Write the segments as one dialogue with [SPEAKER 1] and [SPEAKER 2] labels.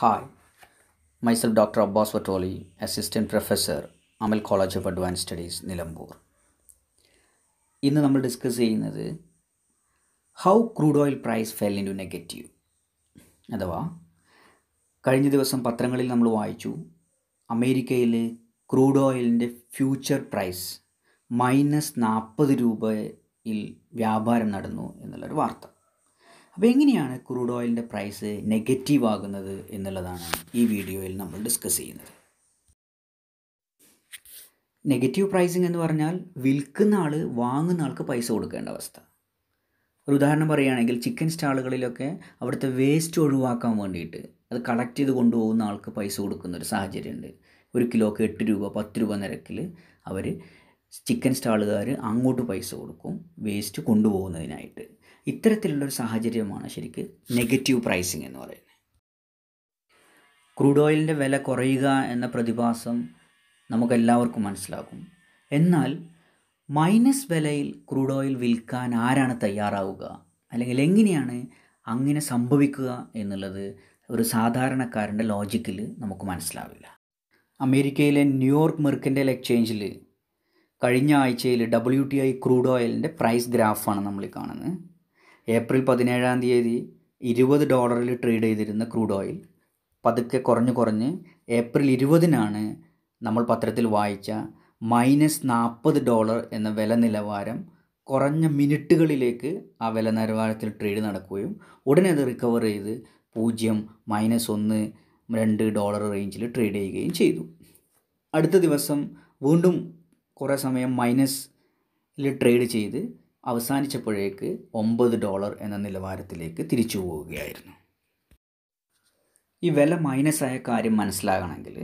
[SPEAKER 1] hi myself doctor Abbas Vattoli assistant professor Amal college of advance studies Nilambur ഇന്ന് നമ്മൾ discuss ചെയ്യുന്നത് how crude oil price fell into negative അഥവാ കഴിഞ്ഞ ദിവസം പത്രങ്ങളിൽ നമ്മൾ വായിച്ചു അമേരിക്കയിൽ ക്രൂഡ് ഓയിലിൻ്റെ ഫ്യൂച്ചർ പ്രൈസ് മൈനസ് നാൽപ്പത് രൂപയിൽ വ്യാപാരം നടന്നു എന്നുള്ളൊരു വാർത്ത അപ്പോൾ എങ്ങനെയാണ് ക്രൂഡ് ഓയിലിൻ്റെ പ്രൈസ് നെഗറ്റീവ് ആകുന്നത് എന്നുള്ളതാണ് ഈ വീഡിയോയിൽ നമ്മൾ ഡിസ്കസ് ചെയ്യുന്നത് നെഗറ്റീവ് പ്രൈസിങ് എന്ന് പറഞ്ഞാൽ വിൽക്കുന്ന ആൾ വാങ്ങുന്ന ആൾക്ക് പൈസ കൊടുക്കേണ്ട അവസ്ഥ ഒരു ഉദാഹരണം പറയുകയാണെങ്കിൽ ചിക്കൻ സ്റ്റാളുകളിലൊക്കെ അവിടുത്തെ വേസ്റ്റ് ഒഴിവാക്കാൻ വേണ്ടിയിട്ട് അത് കളക്ട് ചെയ്ത് കൊണ്ടുപോകുന്ന ആൾക്ക് പൈസ കൊടുക്കുന്ന ഒരു സാഹചര്യമുണ്ട് ഒരു കിലോക്ക് എട്ട് രൂപ പത്ത് രൂപ നിരക്കിൽ അവർ ചിക്കൻ സ്റ്റാളുകാർ അങ്ങോട്ട് പൈസ കൊടുക്കും വേസ്റ്റ് കൊണ്ടുപോകുന്നതിനായിട്ട് ഇത്തരത്തിലുള്ളൊരു സാഹചര്യമാണ് ശരിക്ക് നെഗറ്റീവ് പ്രൈസിങ് എന്ന് പറയുന്നത് ക്രൂഡ് ഓയിലിൻ്റെ വില കുറയുക എന്ന പ്രതിഭാസം നമുക്കെല്ലാവർക്കും മനസ്സിലാകും എന്നാൽ മൈനസ് വിലയിൽ ക്രൂഡ് ഓയിൽ വിൽക്കാൻ ആരാണ് തയ്യാറാവുക അല്ലെങ്കിൽ എങ്ങനെയാണ് അങ്ങനെ സംഭവിക്കുക എന്നുള്ളത് ഒരു സാധാരണക്കാരൻ്റെ ലോജിക്കിൽ നമുക്ക് മനസ്സിലാവില്ല അമേരിക്കയിലെ ന്യൂയോർക്ക് മെർക്കൻ്റെ എക്സ്ചേഞ്ചിൽ കഴിഞ്ഞ ആഴ്ചയിൽ ഡബ്ല്യു ടി ഐ ക്രൂഡ് ഓയിലിൻ്റെ പ്രൈസ് ഗ്രാഫാണ് നമ്മൾ കാണുന്നത് ഏപ്രിൽ പതിനേഴാം തീയതി ഇരുപത് ഡോളറിൽ ട്രേഡ് ചെയ്തിരുന്ന ക്രൂഡ് ഓയിൽ പതുക്കെ കുറഞ്ഞു കുറഞ്ഞ് ഏപ്രിൽ ഇരുപതിനാണ് നമ്മൾ പത്രത്തിൽ വായിച്ച മൈനസ് നാൽപ്പത് ഡോളർ എന്ന വില നിലവാരം കുറഞ്ഞ മിനിറ്റുകളിലേക്ക് ആ വില നിലവാരത്തിൽ ട്രേഡ് നടക്കുകയും ഉടനെ അത് റിക്കവർ ചെയ്ത് പൂജ്യം മൈനസ് ഒന്ന് രണ്ട് ഡോളർ റേഞ്ചിൽ ട്രേഡ് ചെയ്യുകയും ചെയ്തു അടുത്ത ദിവസം വീണ്ടും കുറേ സമയം മൈനസിൽ ട്രേഡ് ചെയ്ത് അവസാനിച്ചപ്പോഴേക്ക് ഒമ്പത് ഡോളർ എന്ന നിലവാരത്തിലേക്ക് തിരിച്ചു പോവുകയായിരുന്നു ഈ വില മൈനസായ കാര്യം മനസ്സിലാകണമെങ്കിൽ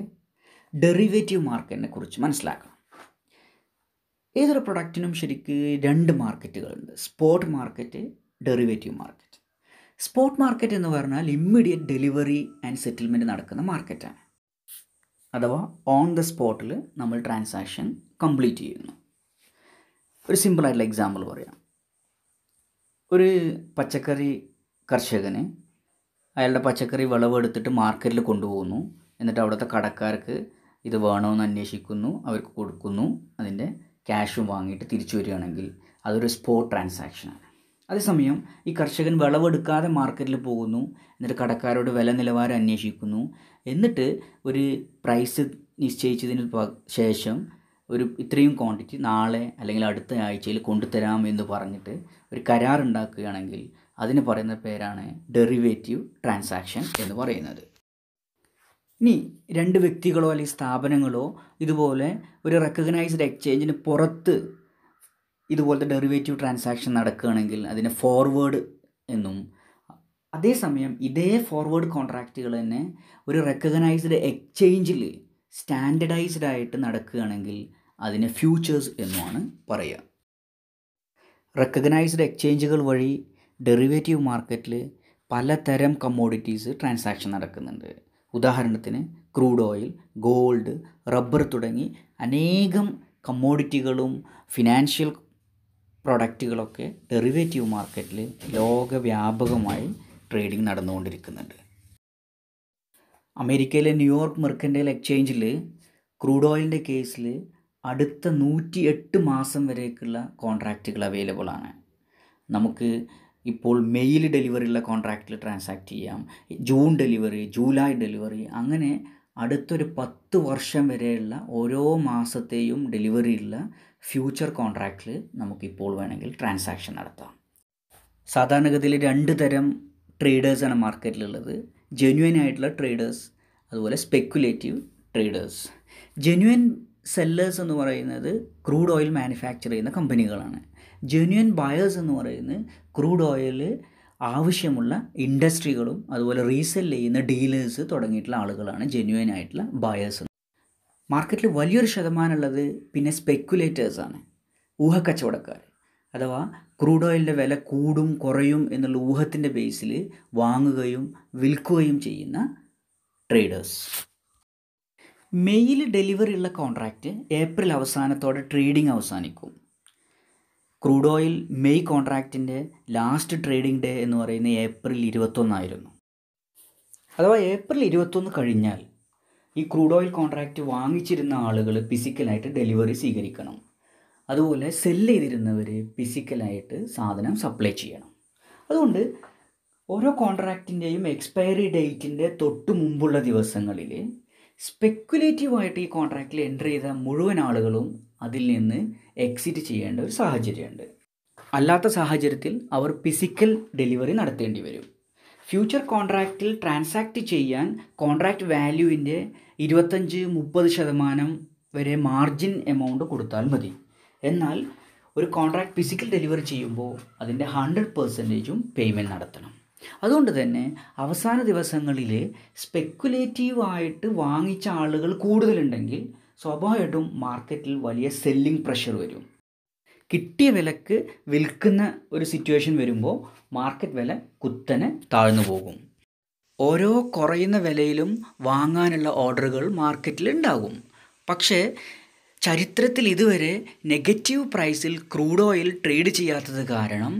[SPEAKER 1] ഡെറിവേറ്റീവ് മാർക്കറ്റിനെ കുറിച്ച് മനസ്സിലാക്കണം ഏതൊരു പ്രൊഡക്റ്റിനും ശരിക്ക് രണ്ട് മാർക്കറ്റുകളുണ്ട് spot market derivative market spot market എന്ന് പറഞ്ഞാൽ ഇമ്മീഡിയറ്റ് ഡെലിവറി ആൻഡ് സെറ്റിൽമെൻറ്റ് നടക്കുന്ന മാർക്കറ്റാണ് അഥവാ ഓൺ ദ സ്പോട്ടിൽ നമ്മൾ ട്രാൻസാക്ഷൻ കംപ്ലീറ്റ് ചെയ്യുന്നു ഒരു സിമ്പിളായിട്ടുള്ള എക്സാമ്പിൾ പറയാം ഒരു പച്ചക്കറി കർഷകന് അയാളുടെ പച്ചക്കറി വിളവെടുത്തിട്ട് മാർക്കറ്റിൽ കൊണ്ടുപോകുന്നു എന്നിട്ട് അവിടുത്തെ കടക്കാർക്ക് ഇത് വേണമെന്ന് അന്വേഷിക്കുന്നു അവർക്ക് കൊടുക്കുന്നു അതിൻ്റെ ക്യാഷും വാങ്ങിയിട്ട് തിരിച്ചു വരികയാണെങ്കിൽ അതൊരു സ്പോട്ട് ട്രാൻസാക്ഷനാണ് അതേസമയം ഈ കർഷകൻ വിളവെടുക്കാതെ മാർക്കറ്റിൽ പോകുന്നു എന്നിട്ട് കടക്കാരോട് വില നിലവാരം അന്വേഷിക്കുന്നു എന്നിട്ട് ഒരു പ്രൈസ് നിശ്ചയിച്ചതിന് ശേഷം ഒരു ഇത്രയും ക്വാണ്ടിറ്റി നാളെ അല്ലെങ്കിൽ അടുത്ത ആഴ്ചയിൽ കൊണ്ടുതരാം എന്ന് പറഞ്ഞിട്ട് ഒരു കരാർ ഉണ്ടാക്കുകയാണെങ്കിൽ അതിന് പറയുന്ന പേരാണ് ഡെറിവേറ്റീവ് ട്രാൻസാക്ഷൻ എന്ന് പറയുന്നത് ഇനി രണ്ട് വ്യക്തികളോ അല്ലെങ്കിൽ സ്ഥാപനങ്ങളോ ഇതുപോലെ ഒരു റെക്കഗ്നൈസ്ഡ് എക്സ്ചേഞ്ചിന് പുറത്ത് ഇതുപോലത്തെ ഡെറിവേറ്റീവ് ട്രാൻസാക്ഷൻ നടക്കുകയാണെങ്കിൽ അതിനെ ഫോർവേഡ് എന്നും അതേസമയം ഇതേ ഫോർവേഡ് കോൺട്രാക്റ്റുകൾ തന്നെ ഒരു റെക്കഗ്നൈസ്ഡ് എക്സ്ചേഞ്ചിൽ സ്റ്റാൻഡർഡൈസ്ഡ് ആയിട്ട് നടക്കുകയാണെങ്കിൽ അതിനെ ഫ്യൂച്ചേഴ്സ് എന്നുമാണ് പറയുക റെക്കഗ്നൈസ്ഡ് എക്സ്ചേഞ്ചുകൾ വഴി ഡെറിവേറ്റീവ് മാർക്കറ്റിൽ പലതരം കമ്മോഡിറ്റീസ് ട്രാൻസാക്ഷൻ നടക്കുന്നുണ്ട് ഉദാഹരണത്തിന് ക്രൂഡ് ഓയിൽ ഗോൾഡ് റബ്ബർ തുടങ്ങി അനേകം കമ്മോഡിറ്റികളും ഫിനാൻഷ്യൽ പ്രൊഡക്റ്റുകളൊക്കെ ഡെറിവേറ്റീവ് മാർക്കറ്റിൽ ലോകവ്യാപകമായി ട്രേഡിംഗ് നടന്നുകൊണ്ടിരിക്കുന്നുണ്ട് അമേരിക്കയിലെ ന്യൂയോർക്ക് മെർക്കൻറ്റൈൽ എക്സ്ചേഞ്ചിൽ ക്രൂഡ് ഓയിലിൻ്റെ കേസിൽ അടുത്ത നൂറ്റി എട്ട് മാസം വരേക്കുള്ള കോൺട്രാക്റ്റുകൾ അവൈലബിൾ ആണ് നമുക്ക് ഇപ്പോൾ മെയ്യിൽ ഡെലിവറിയുള്ള കോൺട്രാക്റ്റിൽ ട്രാൻസാക്ട് ചെയ്യാം ജൂൺ ഡെലിവറി ജൂലൈ ഡെലിവറി അങ്ങനെ അടുത്തൊരു പത്ത് വർഷം വരെയുള്ള ഓരോ മാസത്തെയും ഡെലിവറിയുള്ള ഫ്യൂച്ചർ കോൺട്രാക്റ്റിൽ നമുക്കിപ്പോൾ വേണമെങ്കിൽ ട്രാൻസാക്ഷൻ നടത്താം സാധാരണഗതിയിൽ രണ്ട് തരം ട്രേഡേഴ്സാണ് മാർക്കറ്റിലുള്ളത് ജെന്യുവൻ ആയിട്ടുള്ള ട്രേഡേഴ്സ് അതുപോലെ സ്പെക്കുലേറ്റീവ് ട്രേഡേഴ്സ് ജെന്യുവൻ സെല്ലേഴ്സ് എന്ന് പറയുന്നത് ക്രൂഡ് ഓയിൽ മാനുഫാക്ചർ ചെയ്യുന്ന കമ്പനികളാണ് ജെന്യുവൻ ബയേഴ്സ് എന്ന് പറയുന്നത് ക്രൂഡ് ഓയിൽ ആവശ്യമുള്ള ഇൻഡസ്ട്രികളും അതുപോലെ റീസെൽ ചെയ്യുന്ന ഡീലേഴ്സ് തുടങ്ങിയിട്ടുള്ള ആളുകളാണ് ജെന്യുവൻ ആയിട്ടുള്ള ബയേഴ്സ് മാർക്കറ്റിൽ വലിയൊരു ശതമാനമുള്ളത് പിന്നെ സ്പെക്കുലേറ്റേഴ്സാണ് ഊഹക്കച്ചവടക്കാർ അഥവാ ക്രൂഡ് ഓയിലിൻ്റെ വില കൂടും കുറയും എന്നുള്ള ഊഹത്തിൻ്റെ ബേസിൽ വാങ്ങുകയും വിൽക്കുകയും ചെയ്യുന്ന ട്രേഡേഴ്സ് മെയ്യിൽ ഡെലിവറി ഉള്ള കോൺട്രാക്റ്റ് ഏപ്രിൽ അവസാനത്തോടെ ട്രേഡിംഗ് അവസാനിക്കും ക്രൂഡ് ഓയിൽ മെയ് കോൺട്രാക്റ്റിൻ്റെ ലാസ്റ്റ് ട്രേഡിംഗ് ഡേ എന്ന് പറയുന്നത് ഏപ്രിൽ ഇരുപത്തൊന്നായിരുന്നു അഥവാ ഏപ്രിൽ ഇരുപത്തൊന്ന് കഴിഞ്ഞാൽ ഈ ക്രൂഡ് ഓയിൽ കോൺട്രാക്റ്റ് വാങ്ങിച്ചിരുന്ന ആളുകൾ ഫിസിക്കലായിട്ട് ഡെലിവറി സ്വീകരിക്കണം അതുപോലെ സെല്ല് ചെയ്തിരുന്നവർ ഫിസിക്കലായിട്ട് സാധനം സപ്ലൈ ചെയ്യണം അതുകൊണ്ട് ഓരോ കോൺട്രാക്റ്റിൻ്റെയും എക്സ്പയറി ഡേറ്റിൻ്റെ തൊട്ട് മുമ്പുള്ള ദിവസങ്ങളിൽ സ്പെക്കുലേറ്റീവായിട്ട് ഈ കോൺട്രാക്റ്റിൽ എൻ്റർ ചെയ്ത മുഴുവൻ ആളുകളും അതിൽ നിന്ന് എക്സിറ്റ് ചെയ്യേണ്ട ഒരു സാഹചര്യമുണ്ട് അല്ലാത്ത സാഹചര്യത്തിൽ അവർ ഫിസിക്കൽ ഡെലിവറി നടത്തേണ്ടി വരും ഫ്യൂച്ചർ കോൺട്രാക്റ്റിൽ ട്രാൻസാക്ട് ചെയ്യാൻ കോൺട്രാക്റ്റ് വാല്യൂവിൻ്റെ ഇരുപത്തഞ്ച് മുപ്പത് ശതമാനം വരെ മാർജിൻ എമൗണ്ട് കൊടുത്താൽ മതി എന്നാൽ ഒരു കോൺട്രാക്ട് ഫിസിക്കൽ ഡെലിവറി ചെയ്യുമ്പോൾ അതിൻ്റെ ഹൺഡ്രഡ് പെർസെൻറ്റേജും പേയ്മെൻറ്റ് നടത്തണം അതുകൊണ്ട് തന്നെ അവസാന ദിവസങ്ങളിൽ സ്പെക്കുലേറ്റീവായിട്ട് വാങ്ങിച്ച ആളുകൾ കൂടുതലുണ്ടെങ്കിൽ സ്വാഭാവികമായിട്ടും മാർക്കറ്റിൽ വലിയ സെല്ലിംഗ് പ്രഷർ വരും കിട്ടിയ വിലക്ക് വിൽക്കുന്ന ഒരു സിറ്റുവേഷൻ വരുമ്പോൾ മാർക്കറ്റ് വില കുത്തനെ താഴ്ന്നു പോകും ഓരോ കുറയുന്ന വിലയിലും വാങ്ങാനുള്ള ഓർഡറുകൾ മാർക്കറ്റിൽ ഉണ്ടാകും പക്ഷേ ചരിത്രത്തിൽ ഇതുവരെ നെഗറ്റീവ് പ്രൈസിൽ ക്രൂഡ് ഓയിൽ ട്രേഡ് ചെയ്യാത്തത് കാരണം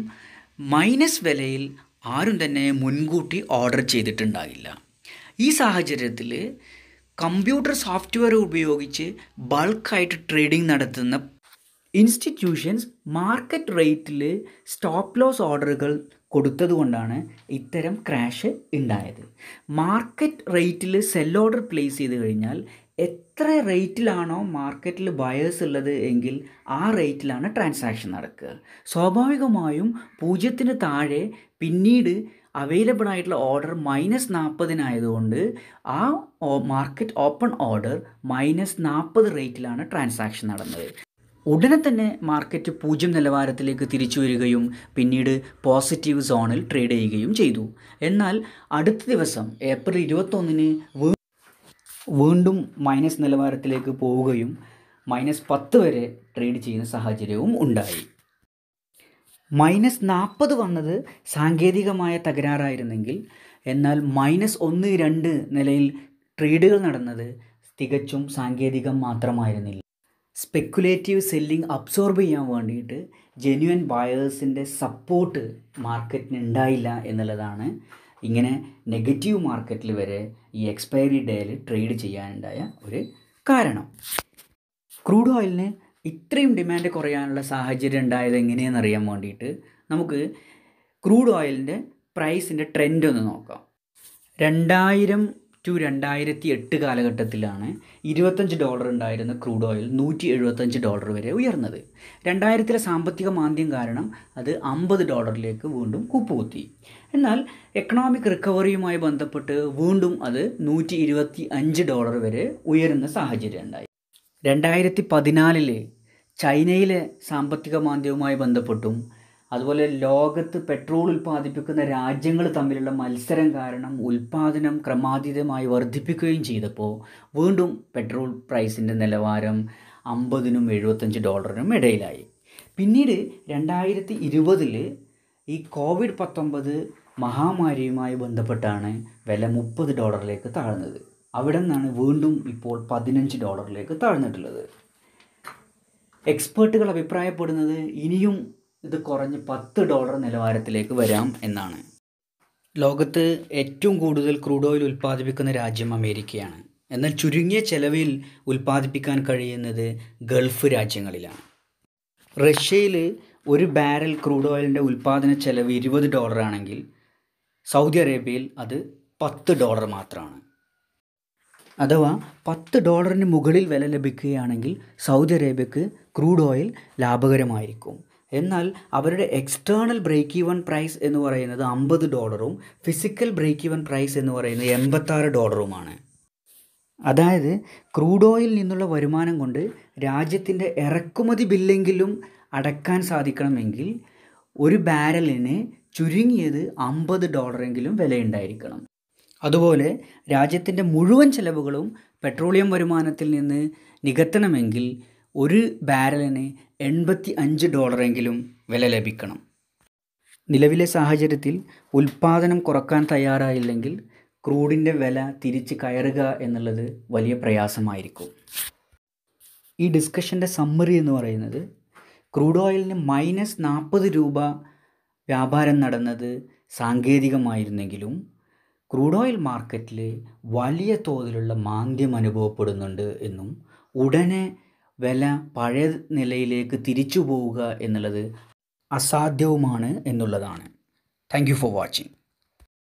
[SPEAKER 1] മൈനസ് വിലയിൽ ആരും തന്നെ മുൻകൂട്ടി ഓർഡർ ചെയ്തിട്ടുണ്ടാകില്ല ഈ സാഹചര്യത്തിൽ കമ്പ്യൂട്ടർ സോഫ്റ്റ്വെയർ ഉപയോഗിച്ച് ബൾക്കായിട്ട് ട്രേഡിംഗ് നടത്തുന്ന ഇൻസ്റ്റിറ്റ്യൂഷൻസ് മാർക്കറ്റ് റേറ്റിൽ സ്റ്റോപ്പ് ലോസ് ഓർഡറുകൾ കൊടുത്തതുകൊണ്ടാണ് ഇത്തരം ക്രാഷ് ഉണ്ടായത് മാർക്കറ്റ് റേറ്റിൽ സെൽ ഓർഡർ പ്ലേസ് ചെയ്ത് കഴിഞ്ഞാൽ എത്ര റേറ്റിലാണോ മാർക്കറ്റിൽ ബയേഴ്സ് ഉള്ളത് എങ്കിൽ ആ റേറ്റിലാണ് ട്രാൻസാക്ഷൻ നടക്കുക സ്വാഭാവികമായും പൂജ്യത്തിന് താഴെ പിന്നീട് അവൈലബിൾ ആയിട്ടുള്ള ഓർഡർ മൈനസ് നാൽപ്പതിനായതുകൊണ്ട് ആ മാർക്കറ്റ് ഓപ്പൺ ഓർഡർ മൈനസ് നാൽപ്പത് റേറ്റിലാണ് ട്രാൻസാക്ഷൻ നടന്നത് ഉടനെ തന്നെ മാർക്കറ്റ് പൂജ്യം നിലവാരത്തിലേക്ക് തിരിച്ചു വരികയും പിന്നീട് പോസിറ്റീവ് സോണിൽ ട്രേഡ് ചെയ്യുകയും ചെയ്തു എന്നാൽ അടുത്ത ദിവസം ഏപ്രിൽ ഇരുപത്തൊന്നിന് വീണ്ടും മൈനസ് നിലവാരത്തിലേക്ക് പോവുകയും മൈനസ് പത്ത് വരെ ട്രേഡ് ചെയ്യുന്ന സാഹചര്യവും ഉണ്ടായി മൈനസ് നാൽപ്പത് വന്നത് സാങ്കേതികമായ തകരാറായിരുന്നെങ്കിൽ എന്നാൽ മൈനസ് ഒന്ന് രണ്ട് നിലയിൽ ട്രേഡുകൾ നടന്നത് തികച്ചും സാങ്കേതികം മാത്രമായിരുന്നില്ല സ്പെക്കുലേറ്റീവ് സെല്ലിംഗ് അബ്സോർബ് ചെയ്യാൻ വേണ്ടിയിട്ട് ജെന്യുവൻ ബയേഴ്സിൻ്റെ സപ്പോർട്ട് മാർക്കറ്റിന് ഉണ്ടായില്ല എന്നുള്ളതാണ് ഇങ്ങനെ നെഗറ്റീവ് മാർക്കറ്റിൽ വരെ ഈ എക്സ്പയറി ഡേയിൽ ട്രേഡ് ചെയ്യാനുണ്ടായ ഒരു കാരണം ക്രൂഡ് ഓയിലിന് ഇത്രയും ഡിമാൻഡ് കുറയാനുള്ള സാഹചര്യം ഉണ്ടായത് എങ്ങനെയെന്ന് അറിയാൻ വേണ്ടിയിട്ട് നമുക്ക് ക്രൂഡ് ഓയിലിൻ്റെ പ്രൈസിൻ്റെ ട്രെൻഡ് ഒന്ന് നോക്കാം രണ്ടായിരം ടു രണ്ടായിരത്തി എട്ട് കാലഘട്ടത്തിലാണ് ഇരുപത്തഞ്ച് ഡോളർ ഉണ്ടായിരുന്ന ക്രൂഡ് ഓയിൽ നൂറ്റി എഴുപത്തഞ്ച് ഡോളർ വരെ ഉയർന്നത് രണ്ടായിരത്തിലെ സാമ്പത്തിക മാന്ദ്യം കാരണം അത് അമ്പത് ഡോളറിലേക്ക് വീണ്ടും കൂപ്പുകുത്തി എന്നാൽ എക്കണോമിക് റിക്കവറിയുമായി ബന്ധപ്പെട്ട് വീണ്ടും അത് നൂറ്റി ഇരുപത്തി അഞ്ച് ഡോളർ വരെ ഉയരുന്ന സാഹചര്യം ഉണ്ടായി രണ്ടായിരത്തി പതിനാലിലെ ചൈനയിലെ സാമ്പത്തിക മാന്ദ്യവുമായി ബന്ധപ്പെട്ടും അതുപോലെ ലോകത്ത് പെട്രോൾ ഉൽപ്പാദിപ്പിക്കുന്ന രാജ്യങ്ങൾ തമ്മിലുള്ള മത്സരം കാരണം ഉൽപ്പാദനം ക്രമാതീതമായി വർദ്ധിപ്പിക്കുകയും ചെയ്തപ്പോൾ വീണ്ടും പെട്രോൾ പ്രൈസിൻ്റെ നിലവാരം അമ്പതിനും എഴുപത്തഞ്ച് ഡോളറിനും ഇടയിലായി പിന്നീട് രണ്ടായിരത്തി ഇരുപതിൽ ഈ കോവിഡ് പത്തൊമ്പത് മഹാമാരിയുമായി ബന്ധപ്പെട്ടാണ് വില മുപ്പത് ഡോളറിലേക്ക് താഴ്ന്നത് അവിടെ നിന്നാണ് വീണ്ടും ഇപ്പോൾ പതിനഞ്ച് ഡോളറിലേക്ക് താഴ്ന്നിട്ടുള്ളത് എക്സ്പേർട്ടുകൾ അഭിപ്രായപ്പെടുന്നത് ഇനിയും ഇത് കുറഞ്ഞ് പത്ത് ഡോളർ നിലവാരത്തിലേക്ക് വരാം എന്നാണ് ലോകത്ത് ഏറ്റവും കൂടുതൽ ക്രൂഡ് ഓയിൽ ഉൽപ്പാദിപ്പിക്കുന്ന രാജ്യം അമേരിക്കയാണ് എന്നാൽ ചുരുങ്ങിയ ചെലവിൽ ഉൽപ്പാദിപ്പിക്കാൻ കഴിയുന്നത് ഗൾഫ് രാജ്യങ്ങളിലാണ് റഷ്യയിൽ ഒരു ബാരൽ ക്രൂഡ് ഓയിലിൻ്റെ ഉൽപ്പാദന ചെലവ് ഇരുപത് ഡോളറാണെങ്കിൽ സൗദി അറേബ്യയിൽ അത് പത്ത് ഡോളർ മാത്രമാണ് അഥവാ പത്ത് ഡോളറിന് മുകളിൽ വില ലഭിക്കുകയാണെങ്കിൽ സൗദി അറേബ്യക്ക് ക്രൂഡ് ഓയിൽ ലാഭകരമായിരിക്കും എന്നാൽ അവരുടെ എക്സ്റ്റേണൽ ബ്രേക്ക് ഈവൺ പ്രൈസ് എന്ന് പറയുന്നത് അമ്പത് ഡോളറും ഫിസിക്കൽ ബ്രേക്ക് ഈവൺ പ്രൈസ് എന്ന് പറയുന്നത് എൺപത്താറ് ഡോളറുമാണ് അതായത് ക്രൂഡ് ഓയിൽ നിന്നുള്ള വരുമാനം കൊണ്ട് രാജ്യത്തിൻ്റെ ഇറക്കുമതി ബില്ലെങ്കിലും അടക്കാൻ സാധിക്കണമെങ്കിൽ ഒരു ബാരലിന് ചുരുങ്ങിയത് അമ്പത് ഡോളറെങ്കിലും വിലയുണ്ടായിരിക്കണം അതുപോലെ രാജ്യത്തിൻ്റെ മുഴുവൻ ചെലവുകളും പെട്രോളിയം വരുമാനത്തിൽ നിന്ന് നികത്തണമെങ്കിൽ ഒരു ബാരലിന് എൺപത്തി അഞ്ച് ഡോളറെങ്കിലും വില ലഭിക്കണം നിലവിലെ സാഹചര്യത്തിൽ ഉൽപ്പാദനം കുറക്കാൻ തയ്യാറായില്ലെങ്കിൽ ക്രൂഡിൻ്റെ വില തിരിച്ച് കയറുക എന്നുള്ളത് വലിയ പ്രയാസമായിരിക്കും ഈ ഡിസ്കഷൻ്റെ സമ്മറി എന്ന് പറയുന്നത് ക്രൂഡ് ഓയിലിന് മൈനസ് നാൽപ്പത് രൂപ വ്യാപാരം നടന്നത് സാങ്കേതികമായിരുന്നെങ്കിലും ക്രൂഡ് ഓയിൽ മാർക്കറ്റിൽ വലിയ തോതിലുള്ള മാന്ദ്യം അനുഭവപ്പെടുന്നുണ്ട് എന്നും ഉടനെ വില പഴയ നിലയിലേക്ക് തിരിച്ചു പോവുക എന്നുള്ളത് അസാധ്യവുമാണ് എന്നുള്ളതാണ് താങ്ക് യു ഫോർ വാച്ചിങ്